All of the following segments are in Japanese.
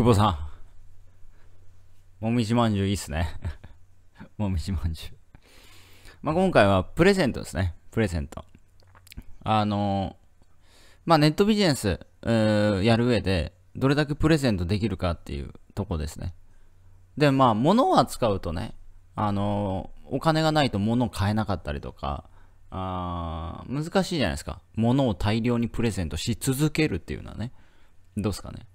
久保さん。もみじまんじゅういいっすね。もみじまんじゅう。まあ、今回はプレゼントですね。プレゼント。あのまあ、ネットビジネス、やる上で、どれだけプレゼントできるかっていうとこですね。で、まあ、物を扱うとね、あのお金がないと物を買えなかったりとか、あ難しいじゃないですか。物を大量にプレゼントし続けるっていうのはね。どうですかね。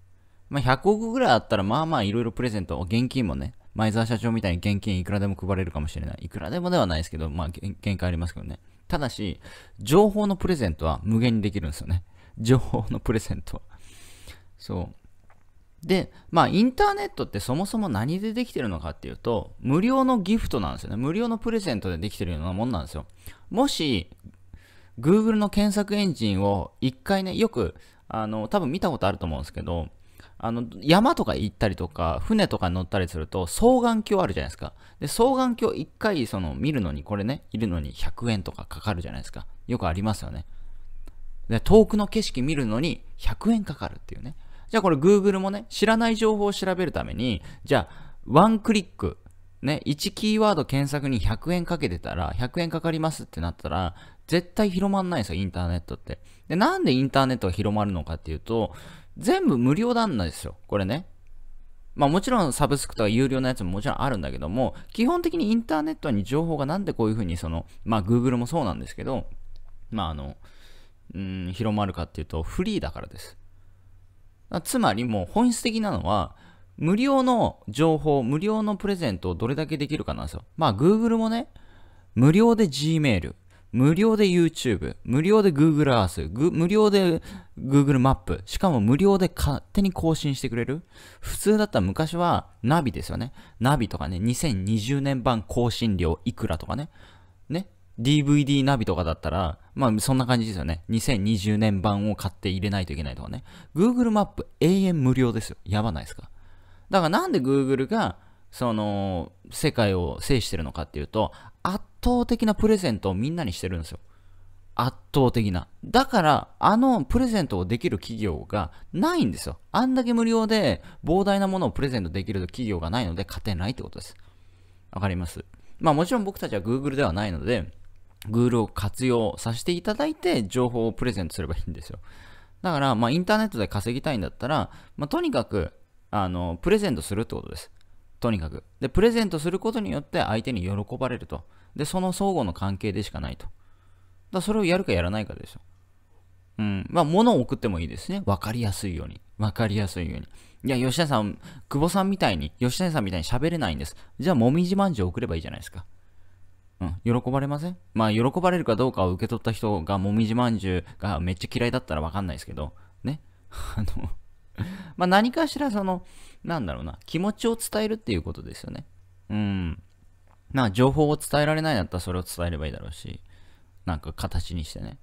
まあ、100億ぐらいあったら、まあまあいろいろプレゼント、現金もね、前澤社長みたいに現金いくらでも配れるかもしれない。いくらでもではないですけど、まあ限界ありますけどね。ただし、情報のプレゼントは無限にできるんですよね。情報のプレゼントは。そう。で、まあ、インターネットってそもそも何でできてるのかっていうと、無料のギフトなんですよね。無料のプレゼントでできてるようなもんなんですよ。もし、Google の検索エンジンを一回ね、よく、あの、多分見たことあると思うんですけど、あの、山とか行ったりとか、船とか乗ったりすると、双眼鏡あるじゃないですか。で、双眼鏡1回、その、見るのに、これね、いるのに100円とかかかるじゃないですか。よくありますよね。で、遠くの景色見るのに100円かかるっていうね。じゃあこれ Google もね、知らない情報を調べるために、じゃあ、ワンクリック、ね、1キーワード検索に100円かけてたら、100円かかりますってなったら、絶対広まんないんですよ、インターネットって。で、なんでインターネットが広まるのかっていうと、全部無料なんですよ、これね。まあもちろんサブスクとか有料のやつももちろんあるんだけども、基本的にインターネットに情報がなんでこういうふうにその、まあ Google もそうなんですけど、まああの、うん、広まるかっていうとフリーだからです。つまりもう本質的なのは、無料の情報、無料のプレゼントをどれだけできるかなんですよ。まあ Google もね、無料で Gmail、無料で YouTube、無料で Google Earth、無料で Google マップ、しかも無料で勝手に更新してくれる普通だったら昔はナビですよね。ナビとかね、2020年版更新料いくらとかね。ね。DVD ナビとかだったら、まあそんな感じですよね。2020年版を買って入れないといけないとかね。Google マップ永遠無料ですよ。やばないですか。だからなんで Google がその世界を制してるのかっていうと倒的なプレゼントをみんなにしてるんですよ。圧倒的な。だから、あのプレゼントをできる企業がないんですよ。あんだけ無料で膨大なものをプレゼントできる企業がないので勝てないってことです。わかりますまあもちろん僕たちは Google ではないので、Google を活用させていただいて情報をプレゼントすればいいんですよ。だから、まあインターネットで稼ぎたいんだったら、まあとにかく、あの、プレゼントするってことです。とにかく。で、プレゼントすることによって相手に喜ばれると。で、その相互の関係でしかないと。だそれをやるかやらないかですよ。うん。まあ、物を送ってもいいですね。わかりやすいように。わかりやすいように。いや、吉田さん、久保さんみたいに、吉田さんみたいに喋れないんです。じゃあ、もみじまんじゅう送ればいいじゃないですか。うん、喜ばれませんまあ、喜ばれるかどうかを受け取った人が、もみじまんじゅうがめっちゃ嫌いだったらわかんないですけど、ね。あの まあ何かしらその、なんだろうな、気持ちを伝えるっていうことですよね。うん。な情報を伝えられないんだったらそれを伝えればいいだろうし、なんか形にしてね。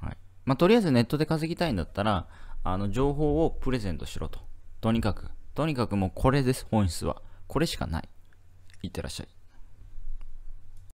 はい。まあとりあえずネットで稼ぎたいんだったら、あの情報をプレゼントしろと。とにかく、とにかくもうこれです、本質は。これしかない。いってらっしゃい。